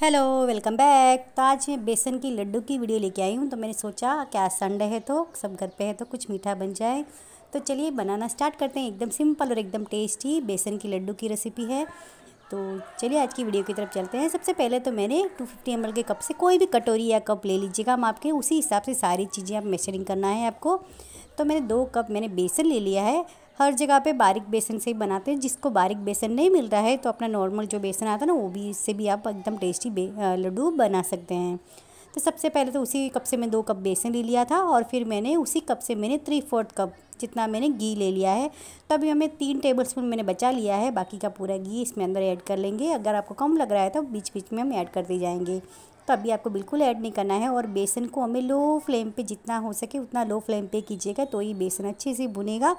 hello welcome back तो आज मैं बेसन की लड्डू की वीडियो लेके आई हूँ तो मैंने सोचा कि आज संडे है तो सब घर पे है तो कुछ मीठा बन जाए तो चलिए बनाना स्टार्ट करते हैं एकदम सिंपल और एकदम टेस्टी बेसन की लड्डू की रेसिपी है तो चलिए आज की वीडियो की तरफ चलते हैं सबसे पहले तो मैंने 250 फिफ्टी के कप से कोई भी कटोरी या कप ले लीजिएगा हम आपके उसी हिसाब से सारी चीज़ें आप मेशरिंग करना है आपको तो मैंने दो कप मैंने बेसन ले लिया है हर जगह पे बारीक बेसन से ही बनाते हैं जिसको बारीक बेसन नहीं मिल रहा है तो अपना नॉर्मल जो बेसन आता है ना वो भी इससे भी आप एकदम टेस्टी लड्डू बना सकते हैं तो सबसे पहले तो उसी कप से मैं दो कप बेसन ले लिया था और फिर मैंने उसी कप से मैंने थ्री फोर्थ कप जितना मैंने घी ले लिया है तो अभी हमें तीन टेबल स्पून मैंने बचा लिया है बाकी का पूरा घी इसमें अंदर ऐड कर लेंगे अगर आपको कम लग रहा है तो बीच बीच में हम ऐड करते जाएंगे तो अभी आपको बिल्कुल ऐड नहीं करना है और बेसन को हमें लो फ्लेम पे जितना हो सके उतना लो फ्लेम पे कीजिएगा तो ये बेसन अच्छे से भुनेगा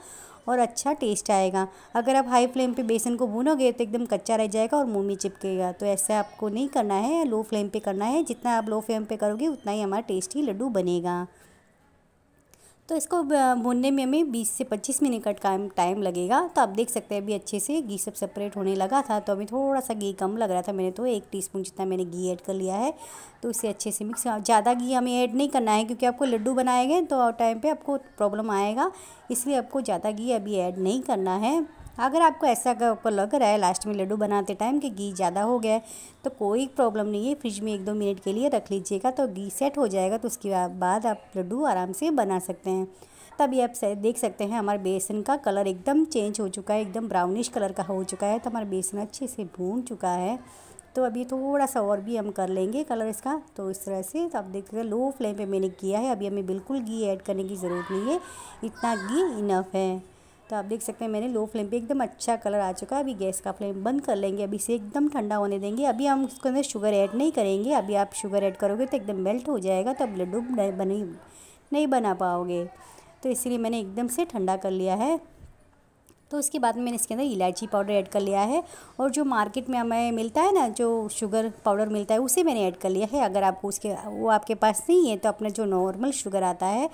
और अच्छा टेस्ट आएगा अगर आप हाई फ्लेम पे बेसन को भूनोगे तो एकदम कच्चा रह जाएगा और मुँह में चिपकेगा तो ऐसा आपको नहीं करना है लो फ्लेम पर करना है जितना आप लो फ्लेम पर करोगे उतना ही हमारा टेस्टी लड्डू बनेगा तो इसको भूनने में हमें 20 से 25 मिनट का टाइम लगेगा तो आप देख सकते हैं अभी अच्छे से घी सब सेपरेट होने लगा था तो अभी थोड़ा सा घी कम लग रहा था मैंने तो एक टीस्पून जितना मैंने घी ऐड कर लिया है तो इसे अच्छे से मिक्स ज़्यादा घी हमें ऐड नहीं करना है क्योंकि आपको लड्डू बनाए गए तो टाइम पर आपको प्रॉब्लम आएगा इसलिए आपको ज़्यादा घी अभी ऐड नहीं करना है अगर आपको ऐसा आपको लग रहा है लास्ट में लड्डू बनाते टाइम कि घी ज़्यादा हो गया है तो कोई प्रॉब्लम नहीं है फ्रिज में एक दो मिनट के लिए रख लीजिएगा तो घी सेट हो जाएगा तो उसके बाद आप लड्डू आराम से बना सकते हैं तभी आप देख सकते हैं हमारे बेसन का कलर एकदम चेंज हो चुका है एकदम ब्राउनिश कलर का हो चुका है तो हमारा बेसन अच्छे से भून चुका है तो अभी थोड़ा सा और भी हम कर लेंगे कलर इसका तो इस तरह से तो आप देख रहे लो फ्लेम पे मैंने किया है अभी हमें बिल्कुल घी ऐड करने की ज़रूरत नहीं है इतना घी इनफ है तो आप देख सकते हैं मैंने लो फ्लेम पे एकदम अच्छा कलर आ चुका है अभी गैस का फ्लेम बंद कर लेंगे अभी इसे एकदम ठंडा होने देंगे अभी हम इसके अंदर शुगर ऐड नहीं करेंगे अभी आप शुगर ऐड करोगे तो एकदम मेल्ट हो जाएगा तो अब लड्डू बने नहीं बना पाओगे तो इसलिए मैंने एकदम से ठंडा कर लिया है तो उसके बाद मैंने इसके अंदर इलायची पाउडर ऐड कर लिया है और जो मार्केट में हमें मिलता है ना जो शुगर पाउडर मिलता है उसे मैंने ऐड कर लिया है अगर आपको उसके वो आपके पास नहीं है तो अपना जो नॉर्मल शुगर आता है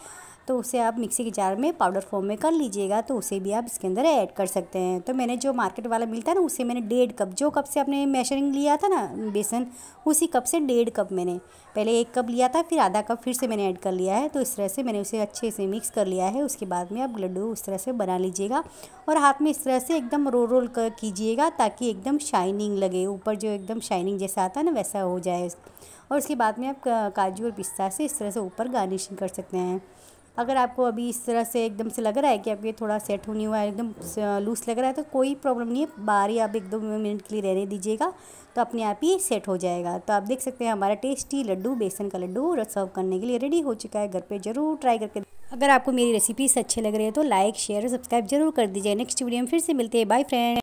तो उसे आप मिक्सी के जार में पाउडर फॉर्म में कर लीजिएगा तो उसे भी आप इसके अंदर ऐड कर सकते हैं तो मैंने जो मार्केट वाला मिलता है ना उसे मैंने डेढ़ कप जो कप से आपने मेजरिंग लिया था ना बेसन उसी कप से डेढ़ कप मैंने पहले एक कप लिया था फिर आधा कप फिर से मैंने ऐड कर लिया है तो इस तरह से मैंने उसे अच्छे से मिक्स कर लिया है उसके बाद में आप लड्डू उस तरह से बना लीजिएगा और हाथ में इस तरह से एकदम रोल रोल कर कीजिएगा ताकि एकदम शाइनिंग लगे ऊपर जो एकदम शाइनिंग जैसा आता है ना वैसा हो जाए और उसके बाद में आप काजू और पिस्ता से इस तरह से ऊपर गार्निशिंग कर सकते हैं अगर आपको अभी इस तरह से एकदम से लग रहा है कि आप ये थोड़ा सेट होने हुआ है एकदम लूज़ लग रहा है तो कोई प्रॉब्लम नहीं है बाहर ही आप एक दो मिनट के लिए रहने दीजिएगा तो अपने आप ही सेट हो जाएगा तो आप देख सकते हैं हमारा टेस्टी लड्डू बेसन का लड्डू सर्व करने के लिए रेडी हो चुका है घर पर ज़रूर ट्राई करके अगर आपको मेरी रेसिपीज़ अच्छे लग रहे हैं तो लाइक शेयर और सब्सक्राइब जरूर कर दीजिए नेक्स्ट वीडियो में फिर से मिलते हैं बाय फ्रेंड